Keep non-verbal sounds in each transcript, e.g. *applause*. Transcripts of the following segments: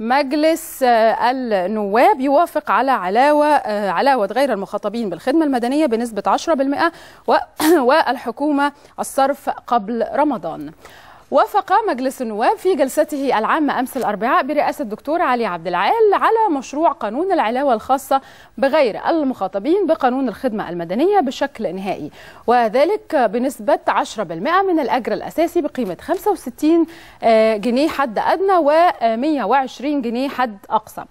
مجلس آه، النواب يوافق على علاوة آه، علاوة غير المخاطبين بالخدمة المدنية بنسبة 10% *coughs* والحكومة الصرف قبل رمضان وافق مجلس النواب في جلسته العامة أمس الأربعاء برئاسة الدكتور علي عبد العال على مشروع قانون العلاوة الخاصة بغير المخاطبين بقانون الخدمة المدنية بشكل نهائي وذلك بنسبة 10% من الأجر الأساسي بقيمة 65 آه، جنيه حد أدنى و 120 جنيه حد أقصى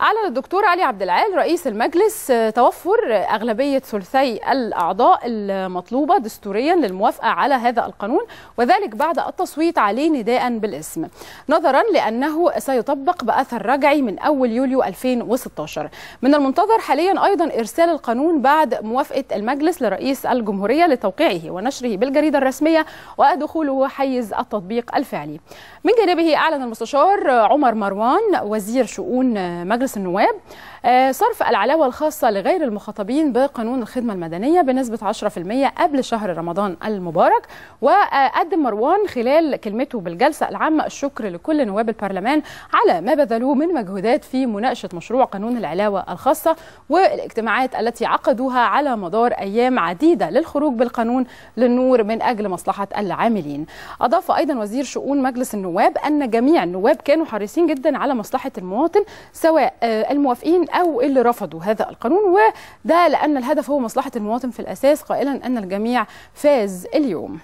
أعلن الدكتور علي عبد العال رئيس المجلس آه، توفر أغلبية ثلثي الأعضاء المطلوبة دستوريا للموافقة على هذا القانون وذلك بعد التصويت عليه نداء بالاسم نظرا لأنه سيطبق بأثر رجعي من أول يوليو 2016 من المنتظر حاليا أيضا إرسال القانون بعد موافقة المجلس لرئيس الجمهورية لتوقيعه ونشره بالجريدة الرسمية ودخوله حيز التطبيق الفعلي من جانبه أعلن المستشار عمر مروان وزير شؤون مجلس مجلس النواب آه، صرف العلاوة الخاصة لغير المخاطبين بقانون الخدمة المدنية بنسبة 10% قبل شهر رمضان المبارك وقدم مروان خلال كلمته بالجلسة العامة الشكر لكل نواب البرلمان على ما بذلوه من مجهودات في مناقشة مشروع قانون العلاوة الخاصة والاجتماعات التي عقدوها على مدار أيام عديدة للخروج بالقانون للنور من أجل مصلحة العاملين أضاف أيضا وزير شؤون مجلس النواب أن جميع النواب كانوا حريصين جدا على مصلحة المواطن سواء آه، الموافقين او اللي رفضوا هذا القانون وده لان الهدف هو مصلحه المواطن في الاساس قائلا ان الجميع فاز اليوم